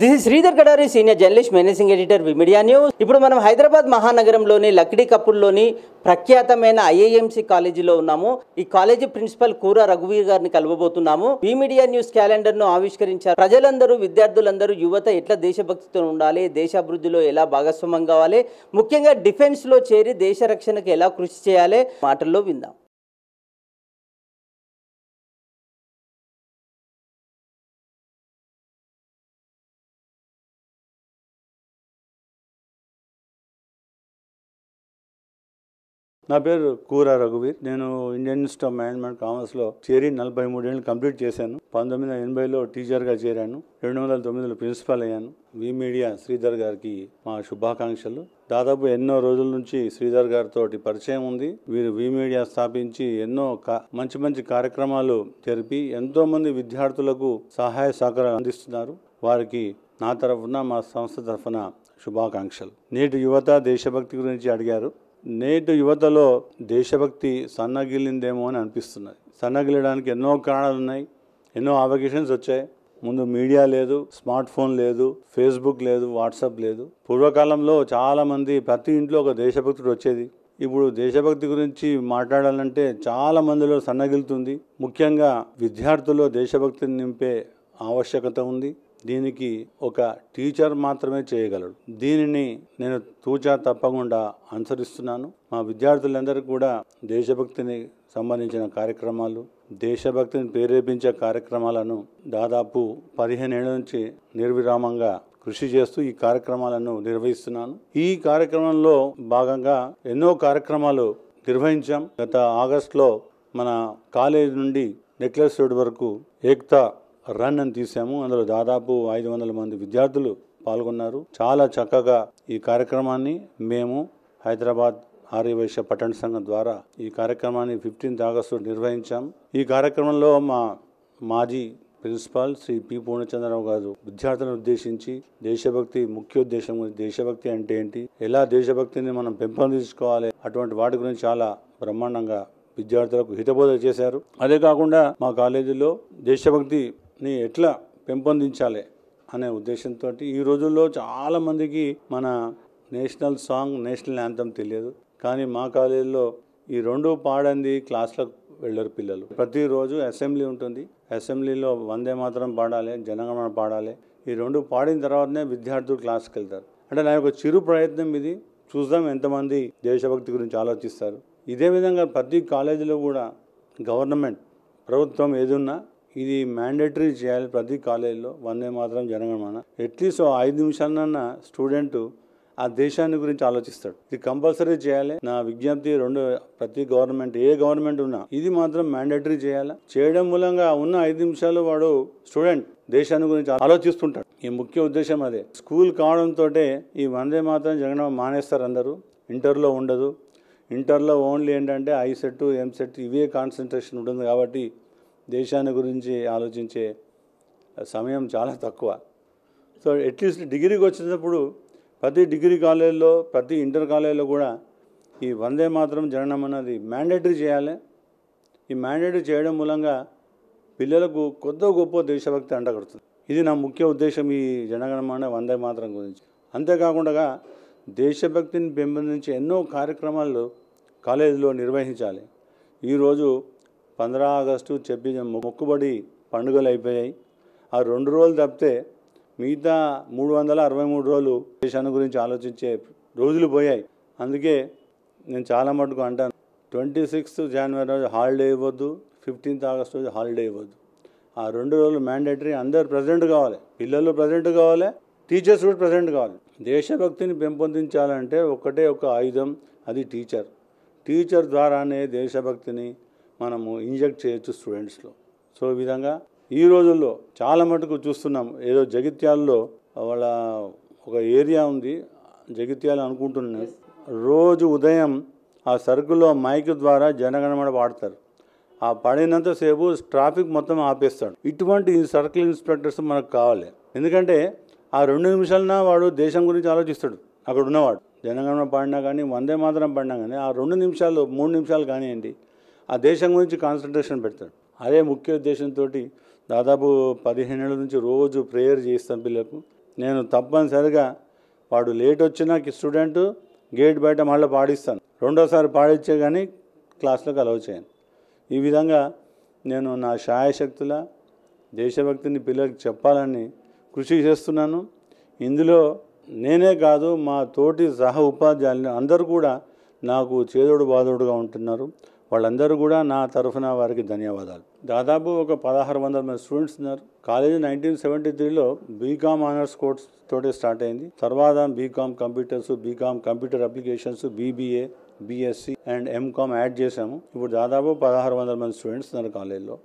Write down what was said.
this Sridhar Kadari senior journalist managing editor విమిడియా news ఇప్పుడు మనం హైదరాబాద్ మహానగరంలోని లక్డీ కపుల్లోని ప్రఖ్యాతమైన ఐఏఎంసి కాలేజీలో ఉన్నాము ఈ కాలేజీ ప్రిన్సిపల్ కూర రఘువీర్ గారిని కలవబోతున్నాము మీడియా న్యూస్ క్యాలెండర్ ను ఆవిష్కరించారు ప్రజలందరూ విద్యార్థులందరూ యువత ఎట్లా దేశభక్తితో ఉండాలి దేశాభివృద్ధిలో ఎలా భాగస్వామ్యం కావాలి ముఖ్యంగా డిఫెన్స్ లో చేరి దేశ రక్షణకు ఎలా కృషి చేయాలి మాటల్లో విందాం నా పేరు కూర రఘువీర్ నేను ఇండియన్ ఇన్స్టిట్యూట్ ఆఫ్ మేనేజ్మెంట్ కామర్స్లో చేరి నలభై మూడేళ్ళు కంప్లీట్ చేశాను పంతొమ్మిది వందల ఎనభైలో టీచర్గా చేరాను రెండు వందల తొమ్మిదిలో ప్రిన్సిపాల్ అయ్యాను వి మీడియా శ్రీధర్ గారికి మా శుభాకాంక్షలు దాదాపు ఎన్నో రోజుల నుంచి శ్రీధర్ గారితో పరిచయం ఉంది వీరు వి మీడియా స్థాపించి ఎన్నో మంచి మంచి కార్యక్రమాలు జరిపి ఎంతోమంది విద్యార్థులకు సహాయ సహకారాలు అందిస్తున్నారు వారికి నా తరఫున మా సంస్థ తరఫున శుభాకాంక్షలు నేటి యువత దేశభక్తి గురించి అడిగారు నేటి యువతలో దేశభక్తి సన్నగిల్లిందేమో అని అనిపిస్తున్నది సన్నగిల్లడానికి ఎన్నో కారణాలు ఉన్నాయి ఎన్నో అవకేషన్స్ వచ్చాయి ముందు మీడియా లేదు స్మార్ట్ ఫోన్ లేదు ఫేస్బుక్ లేదు వాట్సాప్ లేదు పూర్వకాలంలో చాలామంది ప్రతి ఇంట్లో ఒక దేశభక్తుడు వచ్చేది ఇప్పుడు దేశభక్తి గురించి మాట్లాడాలంటే చాలా మందిలో సన్నగిలుతుంది ముఖ్యంగా విద్యార్థుల్లో దేశభక్తిని నింపే ఆవశ్యకత ఉంది దీనికి ఒక టీచర్ మాత్రమే చేయగలడు దీనిని నేను తూచా తప్పకుండా అనుసరిస్తున్నాను మా విద్యార్థులందరూ కూడా దేశభక్తిని సంబంధించిన కార్యక్రమాలు దేశభక్తిని ప్రేరేపించే కార్యక్రమాలను దాదాపు పదిహేను ఏళ్ళ నుంచి నిర్విరామంగా కృషి చేస్తూ ఈ కార్యక్రమాలను నిర్వహిస్తున్నాను ఈ కార్యక్రమంలో భాగంగా ఎన్నో కార్యక్రమాలు నిర్వహించాం గత ఆగస్టులో మన కాలేజీ నుండి నెక్లెస్ రోడ్ వరకు ఏక్తా రన్ అని తీసాము అందులో దాదాపు ఐదు వందల మంది విద్యార్థులు పాల్గొన్నారు చాలా చక్కగా ఈ కార్యక్రమాన్ని మేము హైదరాబాద్ ఆర్యవైశ్య పట్టణ సంఘం ద్వారా ఈ కార్యక్రమాన్ని ఫిఫ్టీన్త్ ఆగస్టు నిర్వహించాం ఈ కార్యక్రమంలో మా మాజీ ప్రిన్సిపాల్ శ్రీ పి పూర్ణచంద్రరావు గారు విద్యార్థులను ఉద్దేశించి దేశభక్తి ముఖ్య గురించి దేశభక్తి అంటే ఏంటి ఎలా దేశభక్తిని మనం పెంపొందించుకోవాలి అటువంటి వాటి గురించి చాలా బ్రహ్మాండంగా విద్యార్థులకు హితబోధ చేశారు అదే కాకుండా మా కాలేజీలో దేశభక్తి ని ఎట్లా పెంపొందించాలి అనే ఉద్దేశంతో ఈ రోజుల్లో చాలామందికి మన నేషనల్ సాంగ్ నేషనల్ యాంతం తెలియదు కానీ మా కాలేజీలో ఈ రెండు పాడంది క్లాసులకు వెళ్ళరు పిల్లలు ప్రతిరోజు అసెంబ్లీ ఉంటుంది అసెంబ్లీలో వందే మాత్రం పాడాలి జనగణన పాడాలి ఈ రెండు పాడిన తర్వాతనే విద్యార్థులు క్లాస్కి వెళ్తారు అంటే నా యొక్క చిరు ప్రయత్నం ఇది చూద్దాం ఎంతమంది దేశభక్తి గురించి ఆలోచిస్తారు ఇదే విధంగా ప్రతి కాలేజీలో కూడా గవర్నమెంట్ ప్రభుత్వం ఏదున్నా ఇది మ్యాండేటరీ చేయాలి ప్రతి కాలేజీలో వందే మాత్రం జనగణమన ఓ ఐదు నిమిషాలన్న స్టూడెంట్ ఆ దేశాన్ని గురించి ఆలోచిస్తాడు ఇది కంపల్సరీ చేయాలి నా విజ్ఞప్తి రెండు ప్రతి గవర్నమెంట్ ఏ గవర్నమెంట్ ఉన్నా ఇది మాత్రం మ్యాండేటరీ చేయాలి చేయడం మూలంగా ఉన్న ఐదు నిమిషాలు వాడు స్టూడెంట్ దేశాన్ని గురించి ఆలోచిస్తుంటాడు ఈ ముఖ్య ఉద్దేశం అదే స్కూల్ కావడంతో ఈ వందే మాత్రం జగన్ మానేస్తారు అందరూ ఇంటర్లో ఉండదు ఇంటర్లో ఓన్లీ ఏంటంటే ఐ సెట్ ఎం సెట్ ఇవే కాన్సన్ట్రేషన్ ఉంటుంది కాబట్టి దేశాన్ని గురించి ఆలోచించే సమయం చాలా తక్కువ సో అట్లీస్ట్ డిగ్రీకి వచ్చినప్పుడు ప్రతి డిగ్రీ కాలేజీలో ప్రతి ఇంటర్ కాలేజీలో కూడా ఈ వందే మాత్రం జననం అన్నది మ్యాండేటరీ చేయాలి ఈ మ్యాండేటరీ చేయడం మూలంగా పిల్లలకు కొద్ద గొప్ప దేశభక్తి అంటగడుతుంది ఇది నా ముఖ్య ఉద్దేశం ఈ జనగణమాన వందే మాత్రం గురించి అంతేకాకుండా దేశభక్తిని పెంపొందించే ఎన్నో కార్యక్రమాలు కాలేజీలో నిర్వహించాలి ఈరోజు పంద్రా ఆగస్టు చెప్పి మొక్కుబడి పండుగలు అయిపోయాయి ఆ రెండు రోజులు తప్పితే మిగతా మూడు వందల అరవై మూడు రోజులు దేశాన్ని గురించి ఆలోచించే రోజులు పోయాయి అందుకే నేను చాలా మటుకు అంటాను ట్వంటీ సిక్స్త్ జనవరి రోజు హాలిడే ఇవ్వద్దు ఫిఫ్టీన్త్ ఆగస్ట్ రోజు హాలిడే ఇవ్వద్దు ఆ రెండు రోజులు మ్యాండేటరీ అందరు ప్రజెంట్ కావాలి పిల్లలు ప్రజెంట్ కావాలి టీచర్స్ కూడా ప్రజెంట్ కావాలి దేశభక్తిని పెంపొందించాలంటే ఒకటే ఒక ఆయుధం అది టీచర్ టీచర్ ద్వారానే దేశభక్తిని మనము ఇంజెక్ట్ చేయొచ్చు స్టూడెంట్స్లో సో ఈ విధంగా ఈ రోజుల్లో చాలా మటుకు చూస్తున్నాం ఏదో జగిత్యాలలో వాళ్ళ ఒక ఏరియా ఉంది జగిత్యాలు అనుకుంటున్నాను రోజు ఉదయం ఆ సరుకులో మైక్ ద్వారా జనగణమడ పాడతారు ఆ పడినంతసేపు ట్రాఫిక్ మొత్తం ఆపేస్తాడు ఇటువంటి సర్కిల్ ఇన్స్పెక్టర్స్ మనకు కావాలి ఎందుకంటే ఆ రెండు నిమిషాలన వాడు దేశం గురించి ఆలోచిస్తాడు అక్కడ ఉన్నవాడు జనగణమన పాడినా కానీ వందే మాత్రం పాడినా కానీ ఆ రెండు నిమిషాలు మూడు నిమిషాలు కానివ్వండి ఆ దేశం గురించి కాన్సన్ట్రేషన్ పెడతాడు అదే ముఖ్య ఉద్దేశంతో దాదాపు పదిహేనేళ్ళ నుంచి రోజు ప్రేయర్ చేయిస్తాం పిల్లలకు నేను తప్పనిసరిగా వాడు లేట్ వచ్చినా స్టూడెంట్ గేట్ బయట మళ్ళీ పాడిస్తాను రెండోసారి పాడించే కానీ క్లాస్లోకి అలవ్ చేయను ఈ విధంగా నేను నా ఛాయశక్తుల దేశభక్తిని పిల్లలకు చెప్పాలని కృషి చేస్తున్నాను ఇందులో నేనే కాదు మా తోటి సహ ఉపాధ్యాయులు అందరూ కూడా నాకు చేదోడు బాధోడుగా ఉంటున్నారు వాళ్ళందరూ కూడా నా తరఫున వారికి ధన్యవాదాలు దాదాపు ఒక పదహారు వందల మంది స్టూడెంట్స్ ఉన్నారు కాలేజీ నైన్టీన్ సెవెంటీ త్రీలో బీకామ్ ఆనర్స్ కోర్స్ తోటి స్టార్ట్ అయింది తర్వాత BCom computers BCom computer applications BBA BSc and MCom add చేశాము ఇప్పుడు దాదాపు పదహారు వందల మంది స్టూడెంట్స్ ఉన్నారు కాలేజీలో